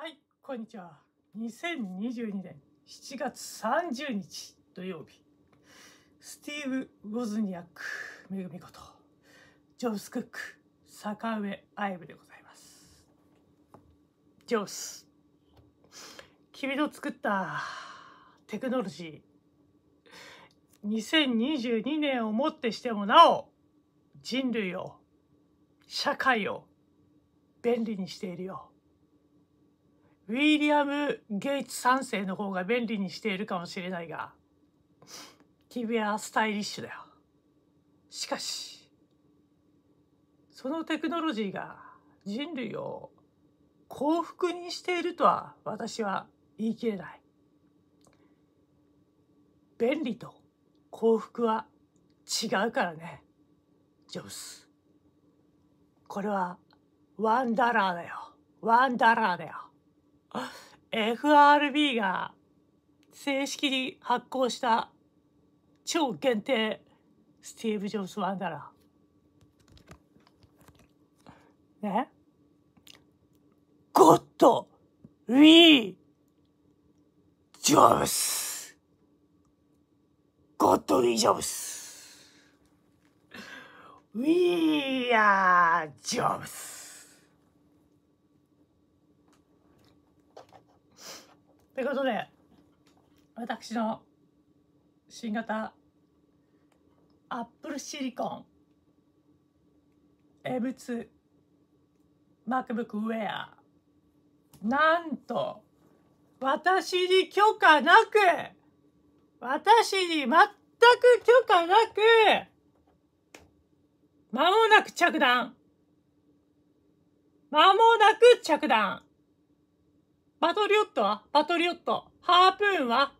はい、こんにちは。2022年7月30日土曜日、スティーブ・ゴズニアック、めぐみこと、ジョース・クック、坂上愛部でございます。ジョース、君の作ったテクノロジー、2022年をもってしてもなお、人類を、社会を、便利にしているよ。ウィリアム・ゲイツ3世の方が便利にしているかもしれないが君はスタイリッシュだよしかしそのテクノロジーが人類を幸福にしているとは私は言い切れない便利と幸福は違うからねジョブスこれはワンダラーだよワンダラーだよ FRB が正式に発行した超限定スティーブ・ジョブズ・ワンダラー。ね。ゴッド・ウィー・ジョブス。ゴッド・ウィー・ジョブス。ウィー・アー・ジョブス。ということで私の新型アップルシリコン M2 MacBook Air なんと私に許可なく私に全く許可なく間もなく着弾間もなく着弾バトリオットはバトリオット。ハープーンは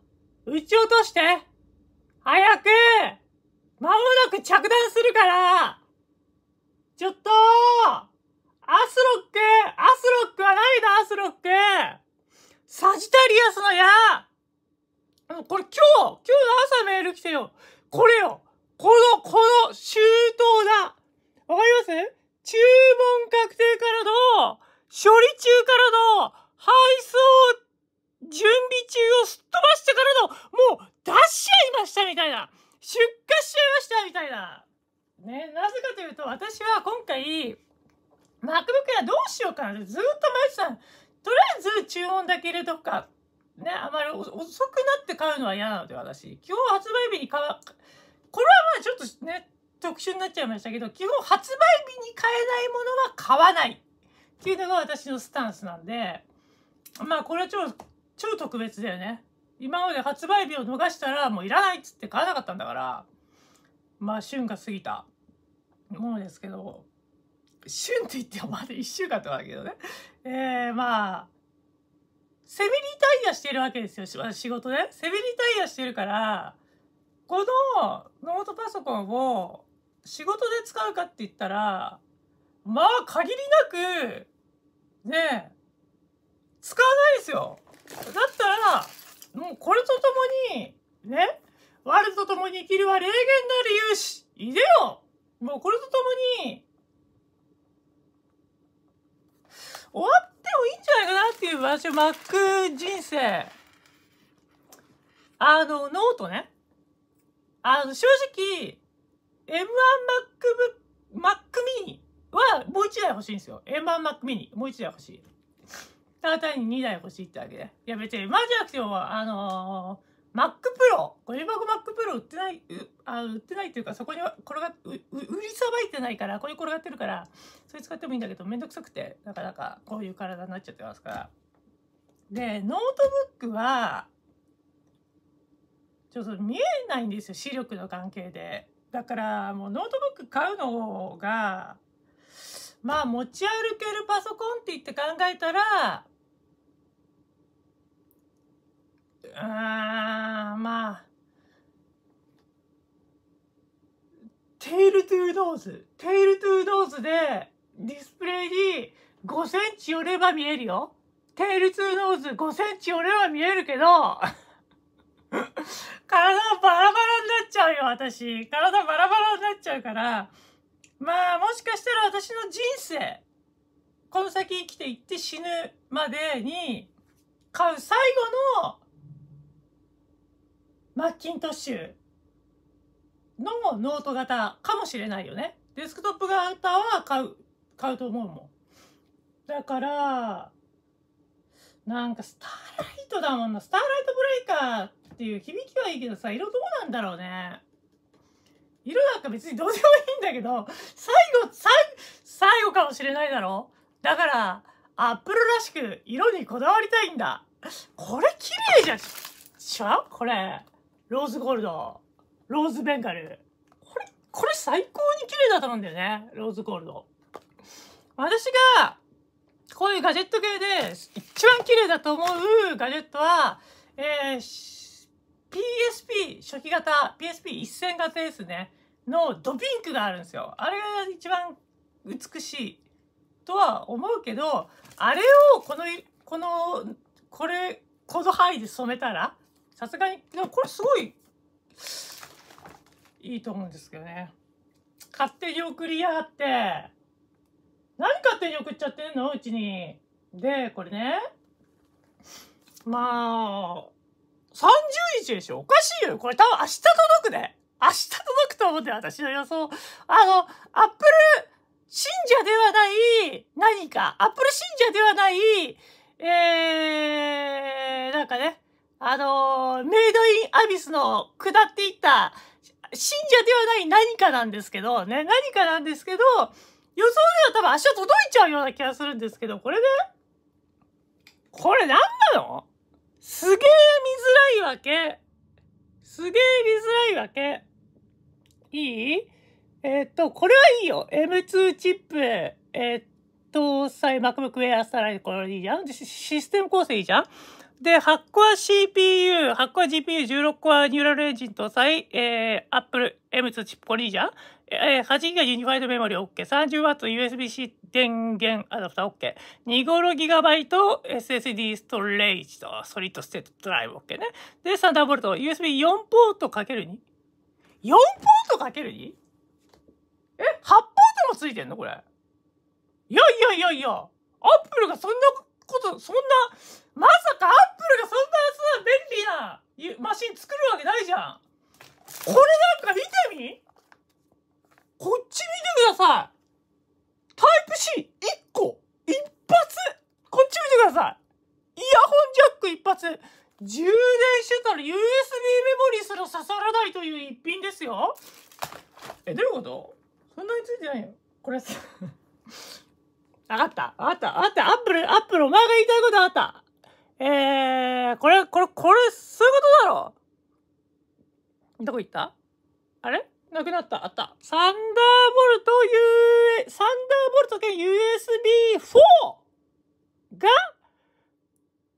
撃ち落として早く間もなく着弾するからちょっとアスロックアスロックはないだアスロックサジタリアスの矢もうこれ今日今日の朝メール来てよこれよこの、この、周到だわかります注文確定からの、処理中からの、配送準備中をすっ飛ばしてからの、もう出しちゃいましたみたいな。出荷しちゃいましたみたいな。ね、なぜかというと、私は今回、MacBook やどうしようかなってずっと前さん、とりあえず注文だけ入れとくか。ね、あまり遅くなって買うのは嫌なので、私。基本発売日に買う。これはまあちょっとね、特殊になっちゃいましたけど、基本発売日に買えないものは買わないっていうのが私のスタンスなんで、まあこれは超超特別だよね今まで発売日を逃したらもういらないっつって買わなかったんだからまあ旬が過ぎたものですけど旬って言ってもまだ1週間とかだけどねえー、まあセミリタイヤしてるわけですよ仕事でセミリタイヤしてるからこのノートパソコンを仕事で使うかって言ったらまあ限りなくねえ使わないですよ。だったら、もうこれとともに、ね、我とともに生きるは霊言なる勇士、いでよもうこれとともに、終わってもいいんじゃないかなっていう所、マック人生。あの、ノートね。あの、正直、M1 MacBook、Mac mini はもう一台欲しいんですよ。M1 Mac mini もう一台欲しい。ただ単に2台欲しいってわけで。いや別に、マジアクションは、あのー、Mac Pro、ゴミ箱 Mac Pro 売ってない、あ売ってないっていうか、そこに転が売りさばいてないから、これ転がってるから、それ使ってもいいんだけど、めんどくさくて、なかなかこういう体になっちゃってますから。で、ノートブックは、ちょっと見えないんですよ、視力の関係で。だからもうノートブック買うのが、まあ持ち歩けるパソコンって言って考えたら、あまあテールトゥーノーズテールトゥーノーズでディスプレイに5センチ寄れば見えるよテールトゥーノーズ5センチ寄れば見えるけど 体バラバラになっちゃうよ私体バラバラになっちゃうからまあもしかしたら私の人生この先生きていって死ぬまでに買う最後のマッキントッシュのノート型かもしれないよね。デスクトップ型は買う、買うと思うもん。だから、なんかスターライトだもんな。スターライトブレイカーっていう響きはいいけどさ、色どうなんだろうね。色なんか別にどうでもいいんだけど、最後、最、最後かもしれないだろだから、アップルらしく色にこだわりたいんだ。これ綺麗じゃん。しょこれ。ローズゴールド、ローズベンガル。これ、これ最高に綺麗だと思うんだよね。ローズゴールド。私が、こういうガジェット系で一番綺麗だと思うガジェットは、えー、PSP 初期型、PSP1000 型ですね。のドピンクがあるんですよ。あれが一番美しいとは思うけど、あれをこの、この、これ、この範囲で染めたら、さすがにでもこれすごいいいと思うんですけどね勝手に送りやがって何勝手に送っちゃってんのうちにでこれねまあ30日でしょおかしいよこれ多分明日届くね明日届くと思って私の予想あのアップル信者ではない何かアップル信者ではないえー、なんかねあの、メイドインアビスの下っていった信者ではない何かなんですけど、ね、何かなんですけど、予想では多分足は届いちゃうような気がするんですけど、これね、これ何なのすげえ見づらいわけ。すげえ見づらいわけ。いいえー、っと、これはいいよ。M2 チップ、えー、っと、搭載 MacBook Air さらこれいいじゃんシステム構成いいじゃんで、8コア CPU、8コア GPU、16コアニューラルエンジン搭載、えー、Apple M2 チップコリージャー、えー、8ギガユニファイドメモリ OK、30W USB-C 電源アダプター OK、2ゴロギガバイト SSD ストレージと、ソリッドステートドライブ OK ね。で、サンダーボルト、USB4 ポート ×2?4 ポート ×2? え ?8 ポートもついてんのこれ。いやいやいやいや、アップルがそんなことそんなまさかアップルがそんな便利なマシン作るわけないじゃんこれなんか見てみこっち見てくださいタイプ C1 個一発こっち見てくださいイヤホンジャック一発充電してたら USB メモリすら刺さらないという一品ですよえどういうことそんなについてないよこれわかった。わかった。わかった。アップル、アップル、お前が言いたいことわかった。えー、これ、これ、これ、そういうことだろどこ行ったあれなくなった。あった。サンダーボルト U、サンダーボルト兼 USB4 が、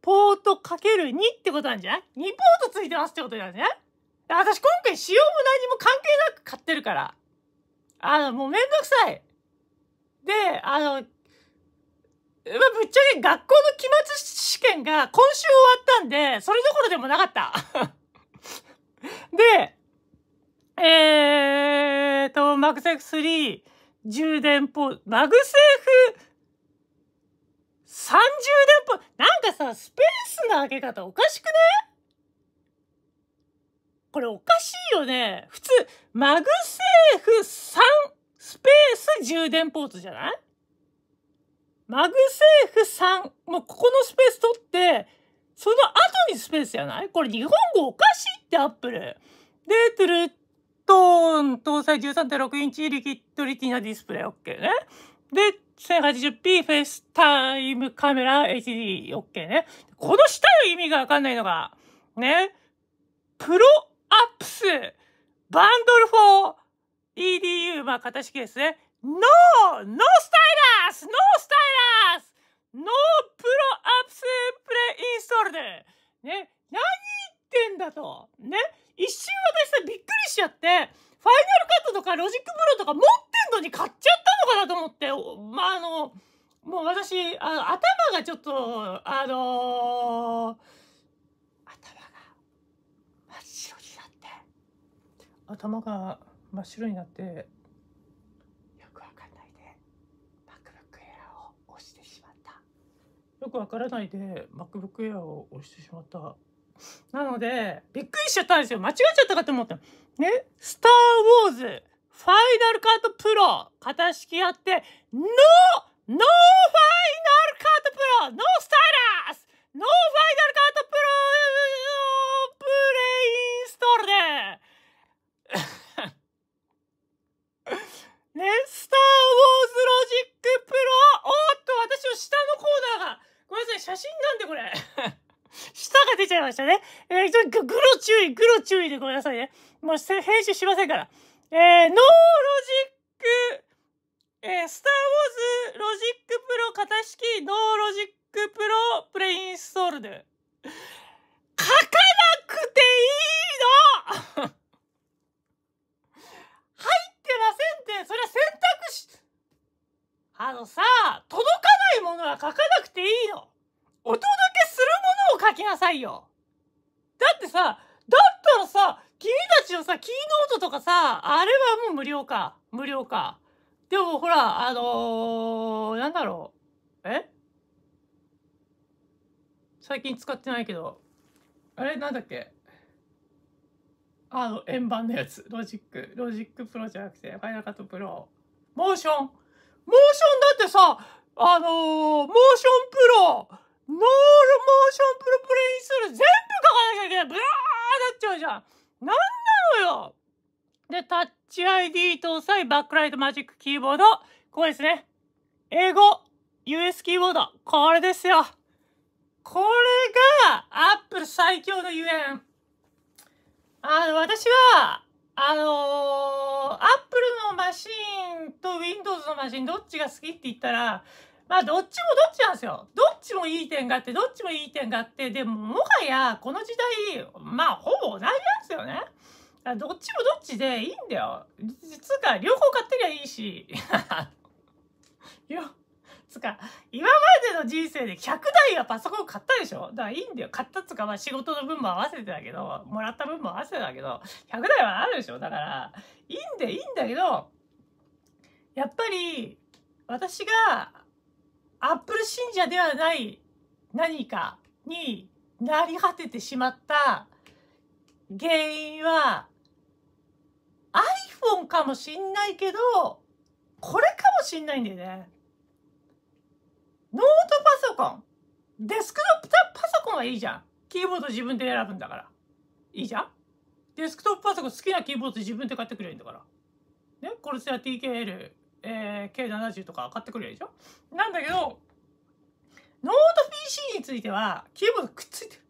ポートかける2ってことなんじゃない ?2 ポートついてますってことなんじゃない私今回仕様も何も関係なく買ってるから。あの、もうめんどくさい。で、あの、まあ、ぶっちゃけ学校の期末試験が今週終わったんで、それどころでもなかった。で、えーと、マグセーフ3充電ポマグセーフ3充電ポなんかさ、スペースの開け方おかしくねこれおかしいよね。普通、マグセーフ3スペース充電ポートじゃないマグセーフさん、もうここのスペース取って、その後にスペースじゃないこれ日本語おかしいってアップル。で、トゥルットン搭載13.6インチリキッドリティナディスプレイ OK ね。で、1080p フェイスタイムカメラ HD OK ね。この下の意味がわかんないのが、ね。プロアップスバンドル 4EDU、まあ形式ですね。ノーノースタイラ u s No s t y ス。ノープロアプスプレインストールでね、何言ってんだと。ね、一瞬私さ、びっくりしちゃって、ファイナルカットとかロジックプロとか持ってんのに買っちゃったのかなと思って、まあ、あの、もう私、あの、頭がちょっと、あのー、頭が真っ白になって、頭が真っ白になって、くわからないで MacBook Air を押してしまった。なので、びっくりしちゃったんですよ。間違っちゃったかと思った。ね、スター・ウォーズ、ファイナルカットプロ、型式やって、ノーノーファイナルカットプロノースタイラスノーファイナル写真なんでこれ。舌が出ちゃいましたね。えー、グロ注意、グロ注意でごめんなさいね。もう編集しませんから。えー、ノーロジック、えー、スターウォーズロジックプロ型式ノーロジックプロプレインストールで。書かなくていいの入ってませんって、それは選択肢。あのさ、届かないものは書かなくていいの。お届けするものを書きなさいよだってさ、だったらさ、君たちのさ、キーノートとかさ、あれはもう無料か。無料か。でもほら、あのー、なんだろう。え最近使ってないけど。あれなんだっけあの、円盤のやつ。ロジック。ロジックプロじゃなくて、ファイナルカットプロ。モーション。モーションだってさ、あのー、モーションプロモール、モーション、プロプレインストール、全部書かなきゃいけない。ブラーなっちゃうじゃん。なんなのよで、タッチ ID 搭載、バックライトマジックキーボード。これですね。英語、US キーボード。これですよ。これが、アップル最強のゆえん。あの、私は、あのー、アップルのマシンと Windows のマシンどっちが好きって言ったら、まあどっちもどっちなんですよ。どっちもいい点があって、どっちもいい点があって、でももはやこの時代、まあほぼ同じなんですよね。どっちもどっちでいいんだよ。つうか、両方買ってりゃいいし。つつか、今までの人生で100台はパソコン買ったでしょだからいいんだよ。買ったつか、まあ仕事の分も合わせてだけど、もらった分も合わせてだけど、100台はあるでしょだから、いいんでいいんだけど、やっぱり、私がアップル信者ではない何かになり果ててしまった原因は iPhone かもしんないけどこれかもしんないんだよね。ノートパソコンデスクトップパソコンはいいじゃん。キーボード自分で選ぶんだから。いいじゃんデスクトップパソコン好きなキーボード自分で買ってくれるんだから。ね、コルセア TKL えー、K70 とか買ってくるでしょなんだけど、ノート PC については、キーボードくっついてる。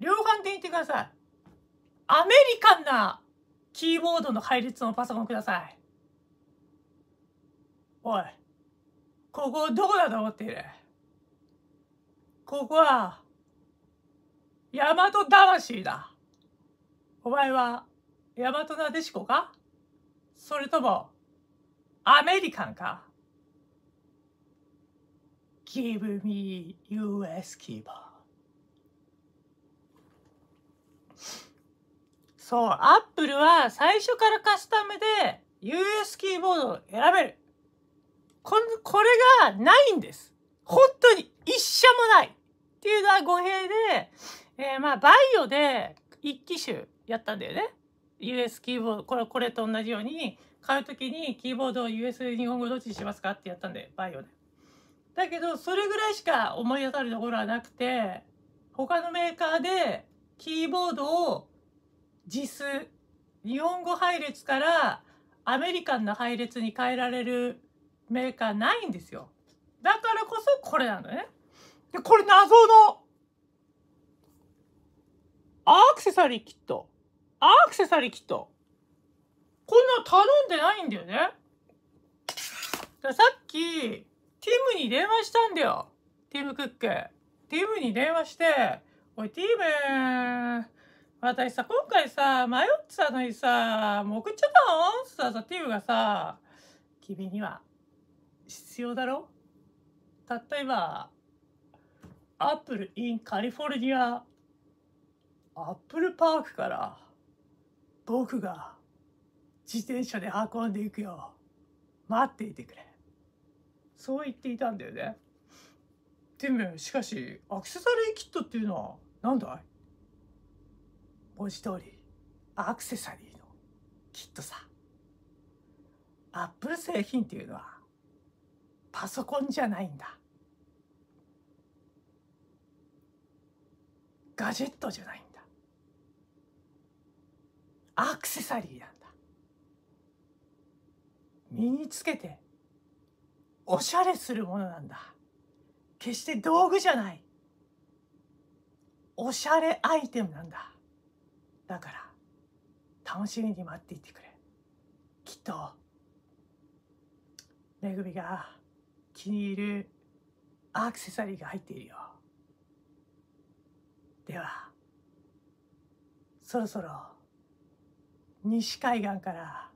量販店行ってください。アメリカンなキーボードの配列のパソコンください。おい、ここどこだと思っているここは、大和魂だ。お前は、大和なでしこかそれとも、アメリカンか Give me US キーーそう、アップルは最初からカスタムで US キーボードを選べる。ここれがないんです。本当に一社もないっていうのは語弊で、えー、まあ、バイオで一機種やったんだよね。US キーボード、これ、これと同じように、買う時にキーボードを US 日本語どっちにしますかってやったんでバイオでだけどそれぐらいしか思い当たるところはなくて他のメーカーでキーボードを JIS 日本語配列からアメリカンな配列に変えられるメーカーないんですよだからこそこれなのねでこれ謎のアクセサリーキットアクセサリーキットこんな頼んでないんだよね。ださっき、ティムに電話したんだよ。ティムクック。ティムに電話して、おい、ティム、私さ、今回さ、迷ってたのにさ、もう送っちゃったのったさ、ティムがさ、君には必要だろたった今、アップルインカリフォルニア、アップルパークから、僕が、自転車で運んでいくよ待っていてくれそう言っていたんだよねてめえしかしアクセサリーキットっていうのは何だい文字通りアクセサリーのキットさアップル製品っていうのはパソコンじゃないんだガジェットじゃないんだアクセサリーなんだ身につけておしゃれするものなんだ決して道具じゃないおしゃれアイテムなんだだから楽しみに待っていてくれきっとめぐみが気に入るアクセサリーが入っているよではそろそろ西海岸から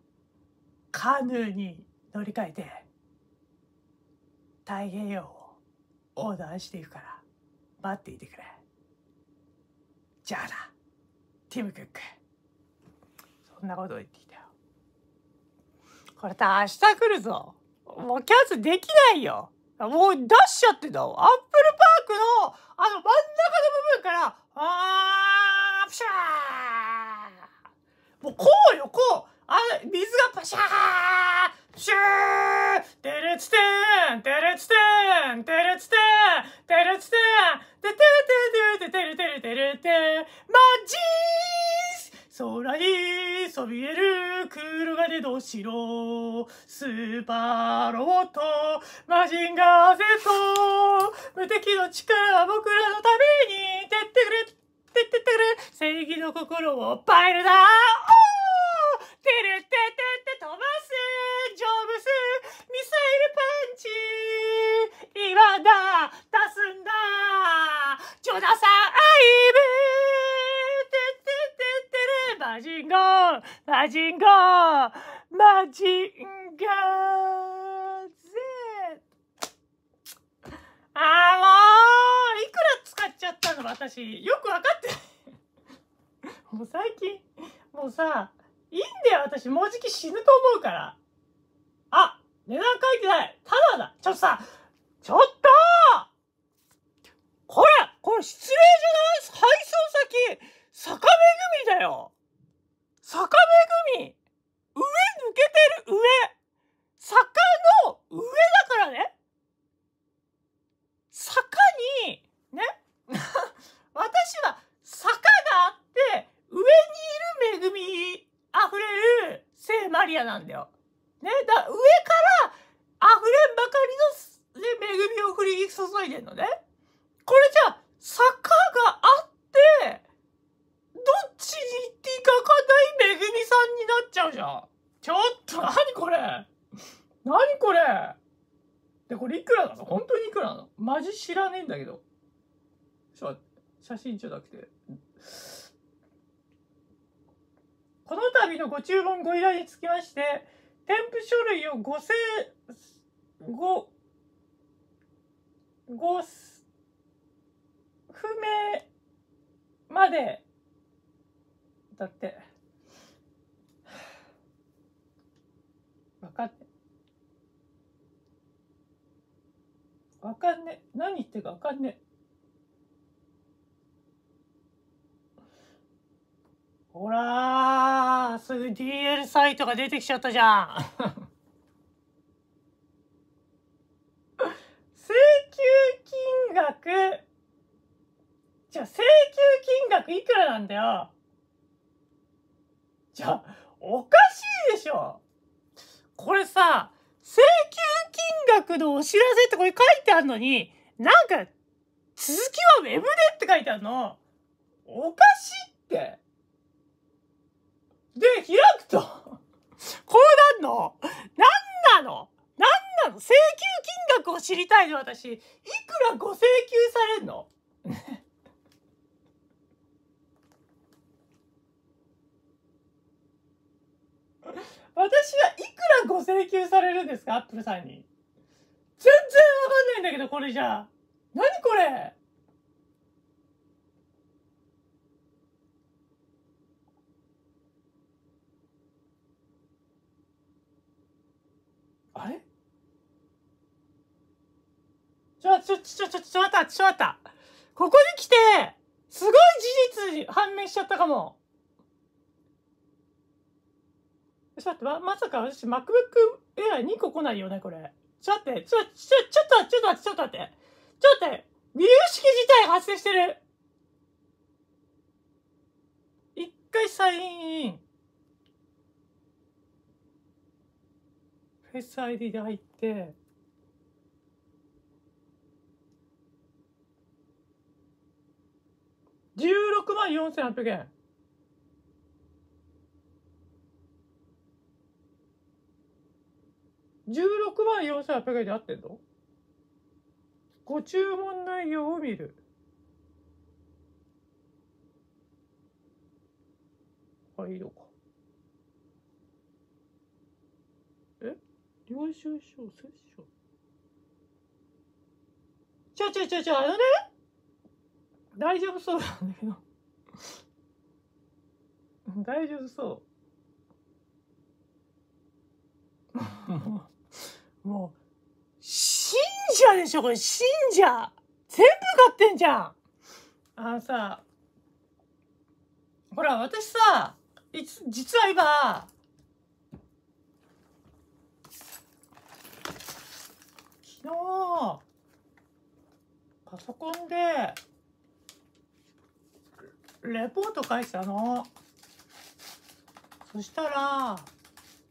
カヌーに乗り換えて太平洋を横断していくから待っていてくれじゃあなティム・クックそんなこと言ってきたよこれた明日来るぞもうキャッセできないよもう出しちゃってたアップルパークのあの真ん中の部分からあープシャーもうこうよこうあ、水がパシャーシューテレツテンテレツテンテレツテンテレツテンテテテテテテテテテテテテマジー空にそびえる黒金の城スーパーロボットマジンガート無敵の力僕らのためにてってくれてってくれ正義の心をバイルだテレテテテ飛ばすジョブスミサイルパンチ今だ出すんだジョナサン・アイブテテテテレマジンゴーマジンゴーマジンガーゼあーもういくら使っちゃったの私よく分かってもう最近もうさで私もうじき死ぬと思うから。あ、値段書いてない。ただだ。ちょっとさ、リアなんだよ。ね、だ上から溢れんばかりの、ね、恵みを振り注いでんのね。これじゃあ、坂があって、どっちに行っていかかないめぐみさんになっちゃうじゃん。ちょっと、なにこれなにこれで、これいくらなの本当にいくらなのマジ知らねえんだけど。ちょっと、写真じゃなくて、びのご注文ご依頼につきまして、添付書類をごせご、ごす、不明まで、だって、分かって、分かんね、何言ってるか分かんね。ほらすぐ DL サイトが出てきちゃったじゃん 請求金額じゃあ請求金額いくらなんだよじゃあおかしいでしょこれさ請求金額のお知らせってこれ書いてあるのになんか続きはウェブでって書いてあるのおかしいってで、開くと、こうなんのなんなのなんなの請求金額を知りたいの私。いくらご請求されんの私はいくらご請求されるんですかアップルさんに。全然わかんないんだけど、これじゃあ。何これちょ、ちょ、ちょ、ちょ、ちょ、待った、ちょ、待った。ここに来て、すごい事実判明しちゃったかも。ちょっと待って、ま、まさか私 MacBook Air2 個来ないよね、これ。ちょっと待って、ちょ、ちょ、ちょっと待って、ちょっと待って、ちょっと待って。ちょっと待って、微粒式自体発生してる。一回サインイン。フェス ID で入って。万4800円。16万4800円で合ってんのご注文内容を見る。いか。え領収書セッちょちょちょちょ、あのね大丈夫そうなんだけど。大丈夫そう もう信者でしょこれ信者全部買ってんじゃんあのさほら私さいつ実は今昨日パソコンでレポート書いてたのそしたら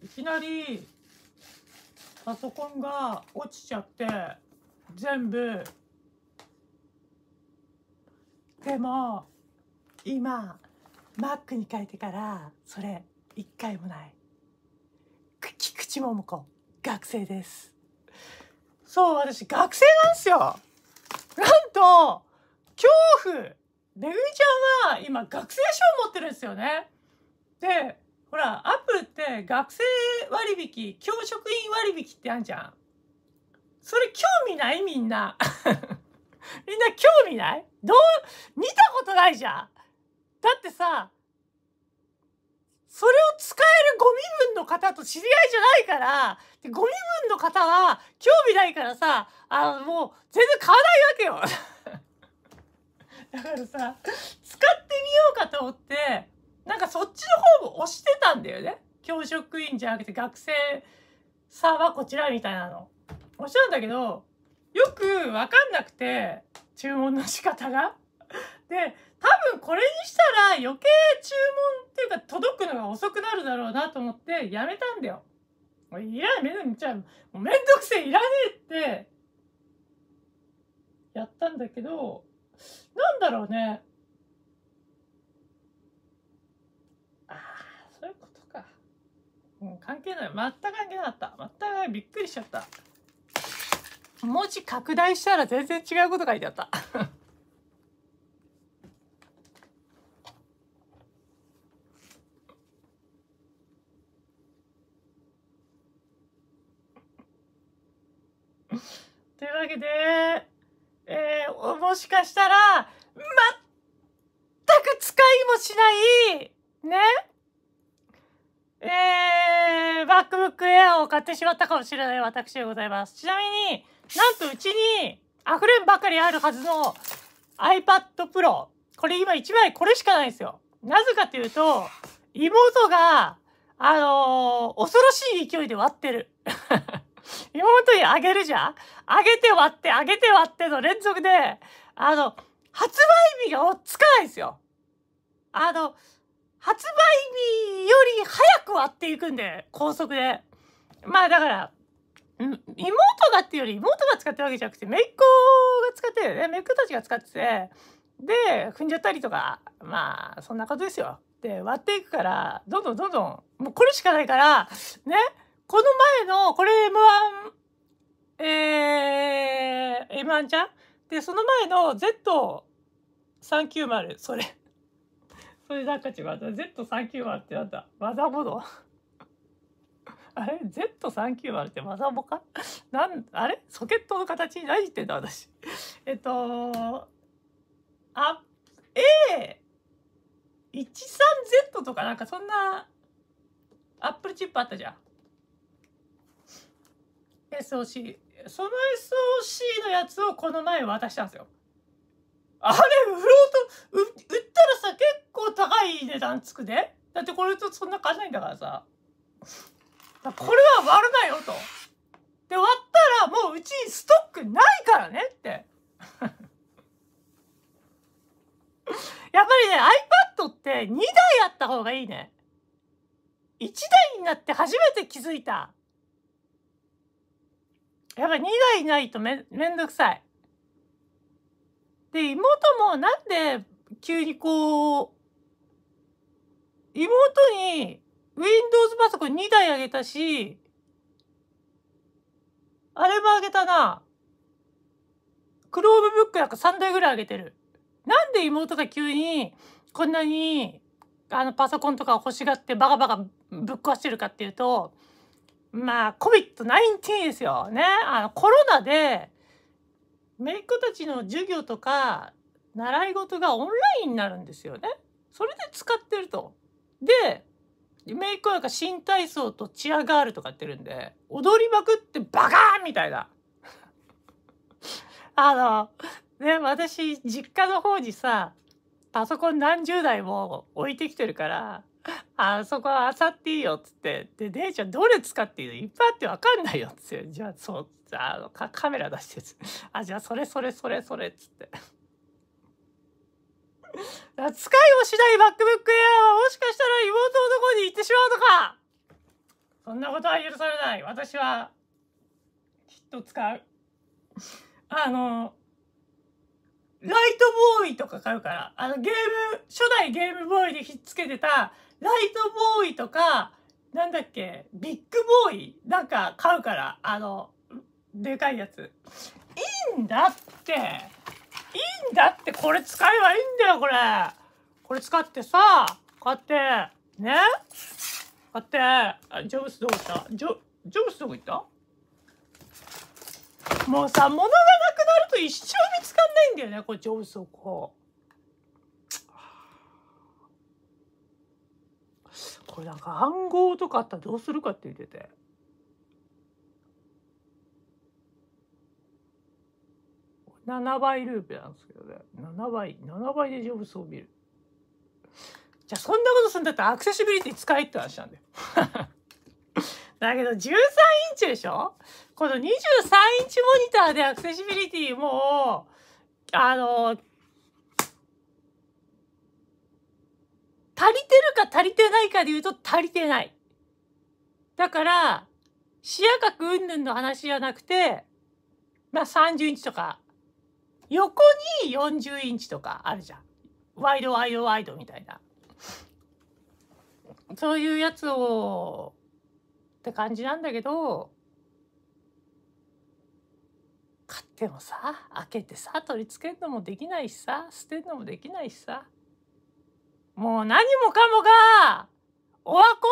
いきなりパソコンが落ちちゃって全部でも今 Mac に変えてからそれ一回もない菊池桃子学生ですそう私学生なんですよなんと恐怖めぐみちゃんは今学生証持ってるんですよね。で、ほら、アップルって学生割引、教職員割引ってあるじゃん。それ興味ないみんな。みんな興味ないどう、見たことないじゃん。だってさ、それを使えるゴミ分の方と知り合いじゃないから、でゴミ分の方は興味ないからさ、あの、もう全然買わないわけよ。だからさ使ってみようかと思ってなんかそっちの方も押してたんだよね教職員じゃなくて学生さんはこちらみたいなの押したんだけどよく分かんなくて注文の仕方が。で多分これにしたら余計注文っていうか届くのが遅くなるだろうなと思ってやめたんだよ。もういらんめんゃもうめんどくせえいらねえってやったんだけどなんだろうねああそういうことか、うん、関係ない全く関係なかった全くびっくりしちゃった文字拡大したら全然違うこと書いてあったしかしたら、全く使いもしない、ね。えー、MacBook a を買ってしまったかもしれない私でございます。ちなみに、なんとうちに溢れんばかりあるはずの iPad Pro。これ今1枚これしかないですよ。なぜかというと、妹が、あのー、恐ろしい勢いで割ってる。妹にあげるじゃんあげて割って、あげて割っての連続で、あの、発売日が追つかないですよ。あの、発売日より早く割っていくんで、高速で。まあだから、妹がっていうより妹が使ってるわけじゃなくて、姪っ子が使ってるね。姪っ子たちが使ってて、で、踏んじゃったりとか、まあ、そんなことですよ。で、割っていくから、どんどんどんどん、もうこれしかないから、ね、この前の、これ M1、えー、M1 ちゃんでその前の Z390 それ それなんか違う Z390 ってなんだマザーボド あれ ?Z390 ってマザーボかなんあれソケットの形に何言ってんだ私えっとあ A13Z とかなんかそんなアップルチップあったじゃん SOC その SOC のやつをこの前渡したんですよ。あれ、売ろうと、売ったらさ、結構高い値段つくで、ね、だってこれとそんな変わないんだからさ。らこれは割るなよと。で、割ったらもううちにストックないからねって。やっぱりね、iPad って2台あった方がいいね。1台になって初めて気づいた。やっぱり2台いないとめめんどくさい。で、妹もなんで急にこう、妹に Windows パソコン2台あげたし、あれもあげたな。Chromebook なんか3台ぐらいあげてる。なんで妹が急にこんなにあのパソコンとか欲しがってバカバカぶっ壊してるかっていうと、まあ、COVID-19 ですよね。あの、コロナで、めいっ子たちの授業とか、習い事がオンラインになるんですよね。それで使ってると。で、めいっ子なんか新体操とチアガールとかやってるんで、踊りまくってバカーンみたいな。あの、ね、私、実家の方にさ、パソコン何十台も置いてきてるから、あそこはあさっていいよっつって。で、姉ちゃんどれ使っていいのいっぱいあってわかんないよっつって。じゃあ、そう、あのカカメラ出して。あ、じゃあそれそれそれそれっつって。使いもしない MacBook Air はもしかしたら妹のとこに行ってしまうのかそんなことは許されない。私は、きっと使う。あの、ライトボーイとか買うから、あのゲーム、初代ゲームボーイでひっつけてた、ライトボーイとか、なんだっけ、ビッグボーイなんか買うから、あの、でかいやつ。いいんだって。いいんだって、これ使えばいいんだよ、これ。これ使ってさ、こうやって、ねこうやって、ジョブスどうしたジョ、ジョブスどこ行ったもうさ、物がなくなると一生見つかんないんだよね、これ、ジョブスをこう。これなんか暗号とかあったらどうするかって言ってて。7倍ループなんですけどね。7倍、7倍でジョブスを見る。じゃあそんなことするんだったらアクセシビリティ使えって話なんだよ。だけど13インチでしょこの23インチモニターでアクセシビリティもう、あの、足りてるか足りてないかで言うと足りてない。だから、視野角云々の話じゃなくて、まあ30インチとか、横に40インチとかあるじゃん。ワイドワイドワイドみたいな。そういうやつを、って感じなんだけど、買ってもさ、開けてさ、取り付けるのもできないしさ、捨てるのもできないしさ。もう何もかもが、オワコ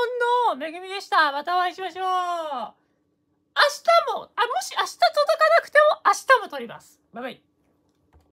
ンの恵みでした。またお会いしましょう。明日も、あ、もし明日届かなくても明日も撮ります。バイバイ。